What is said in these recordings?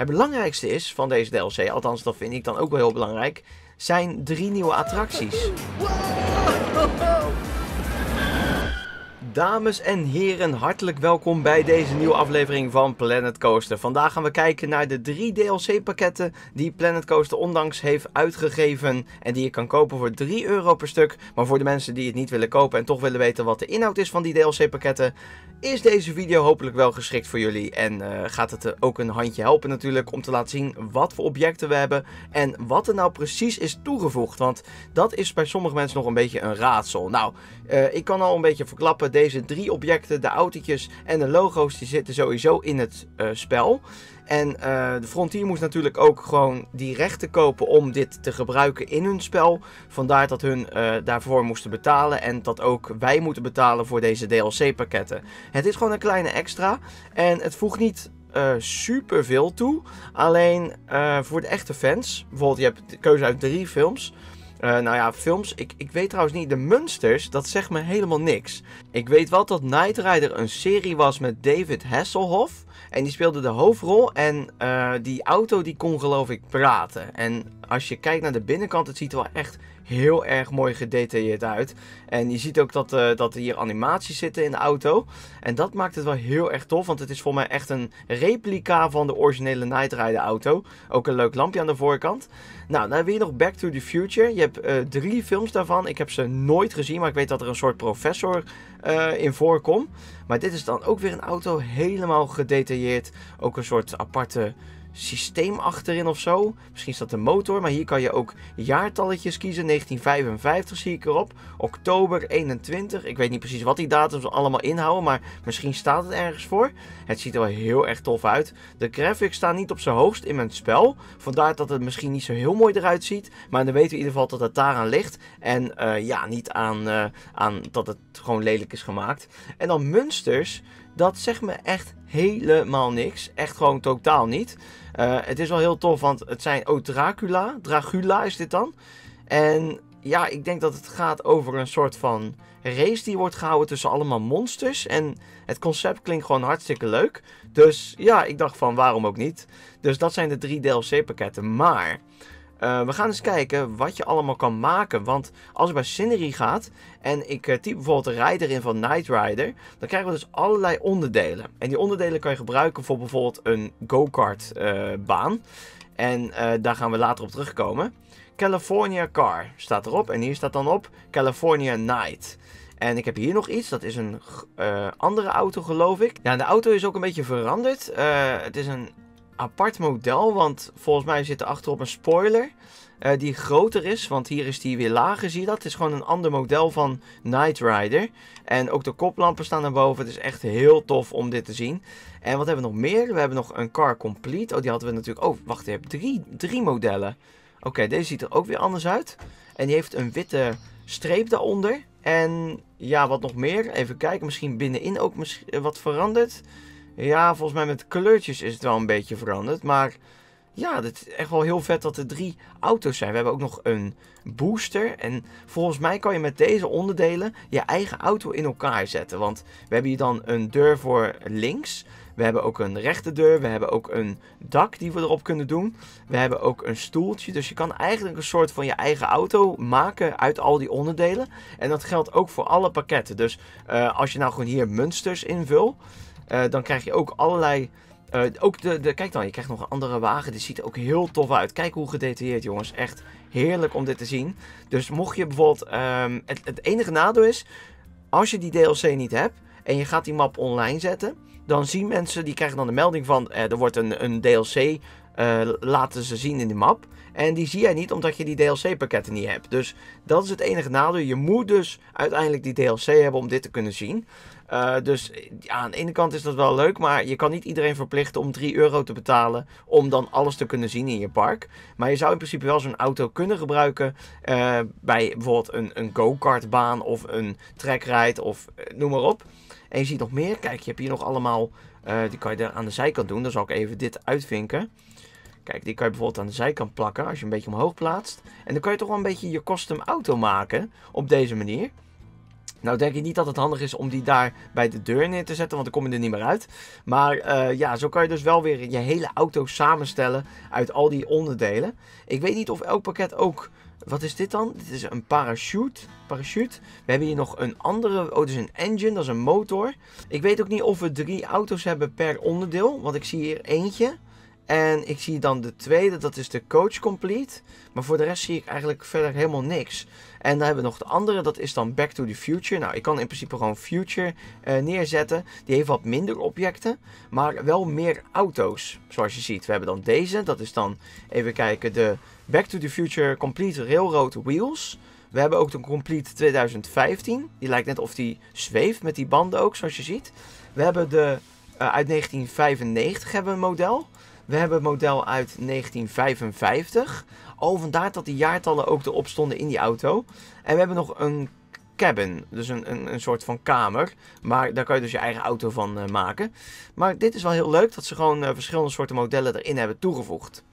Het belangrijkste is van deze DLC, althans dat vind ik dan ook wel heel belangrijk, zijn drie nieuwe attracties. Dames en heren, hartelijk welkom bij deze nieuwe aflevering van Planet Coaster. Vandaag gaan we kijken naar de drie DLC-pakketten die Planet Coaster ondanks heeft uitgegeven. En die je kan kopen voor 3 euro per stuk. Maar voor de mensen die het niet willen kopen en toch willen weten wat de inhoud is van die DLC-pakketten, is deze video hopelijk wel geschikt voor jullie. En eh, gaat het ook een handje helpen natuurlijk om te laten zien wat voor objecten we hebben en wat er nou precies is toegevoegd. Want dat is bij sommige mensen nog een beetje een raadsel. Nou, eh, ik kan al een beetje verklappen deze drie objecten, de autootjes en de logo's, die zitten sowieso in het eh, spel. En eh, de Frontier moest natuurlijk ook gewoon die rechten kopen om dit te gebruiken in hun spel. Vandaar dat hun eh, daarvoor moesten betalen en dat ook wij moeten betalen voor deze DLC-pakketten. Het is gewoon een kleine extra en het voegt niet uh, super veel toe. Alleen voor de echte fans, bijvoorbeeld je hebt de keuze uit drie films... Eh, nou ja, films. Ik, ik weet trouwens niet. De Munsters, dat zegt me helemaal niks. Ik weet wel dat Knight Rider een serie was met David Hasselhoff. En die speelde de hoofdrol. En eh, die auto die kon geloof ik praten. En als je kijkt naar de binnenkant, het ziet er wel echt heel erg mooi gedetailleerd uit. En je ziet ook dat, eh, dat er hier animaties zitten in de auto. En dat maakt het wel heel erg tof, want het is voor mij echt een replica van de originele Night Rider auto. Ook een leuk lampje aan de voorkant. Nou, dan hebben we hier nog Back to the Future. Je hebt eh, drie films daarvan. Ik heb ze nooit gezien, maar ik weet dat er een soort professor eh, in voorkomt. Maar dit is dan ook weer een auto helemaal gedetailleerd. Ook een soort aparte systeem achterin of zo. Misschien staat de motor, maar hier kan je ook jaartalletjes kiezen. 1955 zie ik erop. Oktober 21. Ik weet niet precies wat die datums allemaal inhouden, maar misschien staat het ergens voor. Het ziet er wel heel erg tof uit. De graphics staan niet op zijn hoogst in mijn spel. Vandaar dat het misschien niet zo heel mooi eruit ziet. Maar dan weten we in ieder geval dat het daaraan ligt. En eh, ja, niet aan, eh, aan dat het gewoon lelijk is gemaakt. En dan Munsters. Dat zegt me echt helemaal niks. Echt gewoon totaal niet. Eh, het is wel heel tof, want het zijn ook oh, Dracula. Dracula is dit dan. En ja, ik denk dat het gaat over een soort van race die wordt gehouden tussen allemaal monsters. En het concept klinkt gewoon hartstikke leuk. Dus ja, ik dacht van waarom ook niet. Dus dat zijn de drie DLC-pakketten. Maar eh, we gaan eens kijken wat je allemaal kan maken. Want als ik bij Scenery gaat en ik uh, typ bijvoorbeeld de rijder in van Night Rider, dan krijgen we dus allerlei onderdelen. En die onderdelen kan je gebruiken voor bijvoorbeeld een go-kart eh, baan. En daar gaan we later op terugkomen. California Car staat erop. En hier staat dan op California Night. En ik heb hier nog iets, dat is een andere auto geloof ik. Ja, de auto is ook een beetje veranderd. het is een apart model, want volgens mij zit er achterop een spoiler eh, die groter is. Want hier is die weer lager, zie je dat? Het is gewoon een ander model van Knight Rider. En ook de koplampen staan erboven. Het is echt heel tof om dit te zien. En wat hebben we nog meer? We hebben nog een Car Complete. Oh, die hadden we natuurlijk... Oh, wacht, je hebt drie, drie modellen. Oké, deze ziet er ook weer anders uit. En die heeft een witte streep daaronder. En ja, wat nog meer? Even kijken, misschien binnenin ook wat veranderd. Ja, volgens mij met kleurtjes is het wel een beetje veranderd. Maar ja, het is echt wel heel vet dat er drie auto's zijn. We hebben ook nog een booster. En volgens mij kan je met deze onderdelen je eigen auto in elkaar zetten. Want we hebben hier dan een deur voor links. We hebben ook een rechte deur. We hebben ook een dak die we erop kunnen doen. We hebben ook een stoeltje. Dus je kan eigenlijk een soort van je eigen auto maken uit al die onderdelen. En dat geldt ook voor alle pakketten. Dus eh, als je nou gewoon hier munsters invult eh, dan krijg je ook allerlei... Eh, ook de, de, kijk dan, je krijgt nog een andere wagen. Die ziet er ook heel tof uit. Kijk hoe gedetailleerd, jongens. Echt heerlijk om dit te zien. Dus mocht je bijvoorbeeld... Ehm, het, het enige nadeel is... Als je die DLC niet hebt... En je gaat die map online zetten dan zien mensen, die krijgen dan de melding van eh, er wordt een, een DLC eh, laten ze zien in de map. En die zie jij niet omdat je die DLC-pakketten niet hebt. Dus dat is het enige nadeel. Je moet dus uiteindelijk die DLC hebben om dit te kunnen zien. Eh, dus ja, aan de ene kant is dat wel leuk, maar je kan niet iedereen verplichten om 3 euro te betalen om dan alles te kunnen zien in je park. Maar je zou in principe wel zo'n auto kunnen gebruiken eh, bij bijvoorbeeld een, een go baan. of een trackride of noem maar op. En je ziet nog meer. Kijk, je hebt hier nog allemaal, die kan je aan de zijkant doen. Dan zal ik even dit uitvinken. Kijk, die kan je bijvoorbeeld aan de zijkant plakken als je een beetje omhoog plaatst. En dan kan je toch wel een beetje je custom auto maken op deze manier. Nou denk ik niet dat het handig is om die daar bij de deur neer te zetten, want dan kom je er niet meer uit. Maar eh, ja, zo kan je dus wel weer je hele auto samenstellen uit al die onderdelen. Ik weet niet of elk pakket ook... Wat is dit dan? Dit is een parachute. parachute. We hebben hier nog een andere... Oh, dit is een engine, dat is een motor. Ik weet ook niet of we drie auto's hebben per onderdeel, want ik zie hier eentje... En ik zie dan de tweede, dat is de Coach Complete. Maar voor de rest zie ik eigenlijk verder helemaal niks. En dan hebben we nog de andere, dat is dan Back to the Future. Nou, ik kan in principe gewoon Future eh, neerzetten. Die heeft wat minder objecten, maar wel meer auto's. Zoals je ziet, we hebben dan deze. Dat is dan, even kijken, de Back to the Future Complete Railroad Wheels. We hebben ook de Complete 2015. Die lijkt net of die zweeft met die banden ook, zoals je ziet. We hebben de eh, uit 1995 hebben we een model. We hebben het model uit 1955. Al vandaar dat die jaartallen ook erop stonden in die auto. En we hebben nog een cabin, dus een, een, een soort van kamer. Maar daar kan je dus je eigen auto van eh, maken. Maar dit is wel heel leuk dat ze gewoon eh, verschillende soorten modellen erin hebben toegevoegd.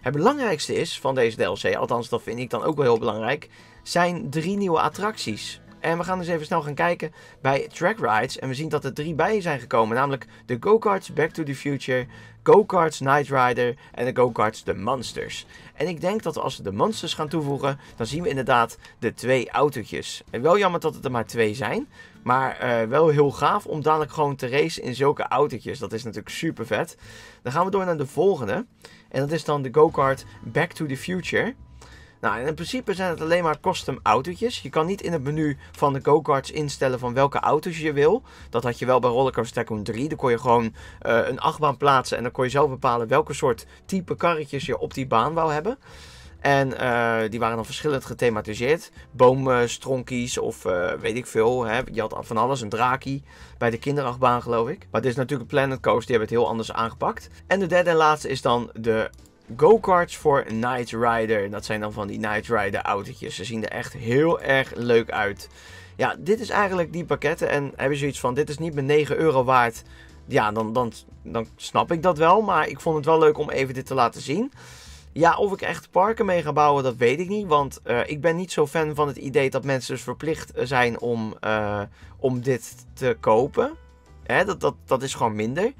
Het belangrijkste is van deze DLC, althans dat vind ik dan ook wel heel belangrijk, zijn drie nieuwe attracties. En we gaan dus even snel gaan kijken bij track rides. En we zien dat er drie bij zijn gekomen. Namelijk de go-karts Back to the Future, go-karts Night Rider en de go-karts The Monsters. En ik denk dat als we de Monsters gaan toevoegen, dan zien we inderdaad de twee autootjes. En wel jammer dat het er maar twee zijn. Maar eh, wel heel gaaf om dadelijk gewoon te racen in zulke autootjes. Dat is natuurlijk super vet. Dan gaan we door naar de volgende. En dat is dan de go-kart Back to the Future. Nou, in principe zijn het alleen maar custom autootjes. Je kan niet in het menu van de go-karts instellen van welke auto's je wil. Dat had je wel bij Rollercoaster Tycoon 3. Daar kon je gewoon eh, een achtbaan plaatsen en dan kon je zelf bepalen welke soort type karretjes je op die baan wou hebben. En eh, die waren dan verschillend gethematiseerd. Boomstronkies of eh, weet ik veel. Hè. Je had van alles. Een draakie bij de kinderachtbaan geloof ik. Maar dit is natuurlijk een Planet Coast. Die hebben het heel anders aangepakt. En de derde en laatste is dan de go-karts voor Night Rider. Dat zijn dan van die Night Rider autootjes. Ze zien er echt heel erg leuk uit. Ja, dit is eigenlijk die pakketten. En hebben je zoiets van, dit is niet mijn 9 euro waard. Ja, dan, dan, dan snap ik dat wel. Maar ik vond het wel leuk om even dit te laten zien. Ja, of ik echt parken mee ga bouwen, dat weet ik niet. Want eh, ik ben niet zo fan van het idee dat mensen dus verplicht zijn om, eh, om dit te kopen. Hè, dat, dat, dat is gewoon minder.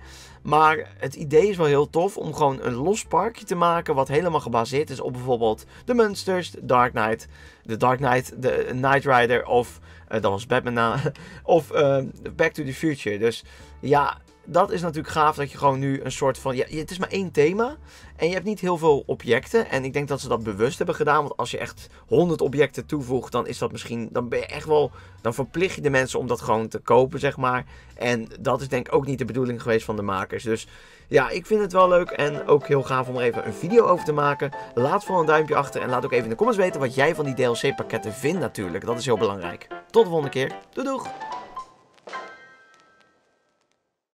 Maar het idee is wel heel tof om gewoon een los parkje te maken. Wat helemaal gebaseerd is op bijvoorbeeld de Munsters, de Dark Knight, de Dark Knight, de Knight Rider of, uh, was Batman na, eh, of eh, Back to the Future. Dus ja, dat is natuurlijk gaaf dat je gewoon nu een soort van. Ja, het is maar één thema. En je hebt niet heel veel objecten. En ik denk dat ze dat bewust hebben gedaan. Want als je echt 100 objecten toevoegt, dan is dat misschien. Dan ben je echt wel. Dan verplicht je de mensen om dat gewoon te kopen, zeg maar. En dat is denk ik ook niet de bedoeling geweest van de maker. Dus ja, ik vind het wel leuk en ook heel gaaf om er even een video over te maken. Laat vooral een duimpje achter en laat ook even in de comments weten wat jij van die DLC pakketten vindt natuurlijk. Dat is heel belangrijk. Tot de volgende keer. Doei doeg!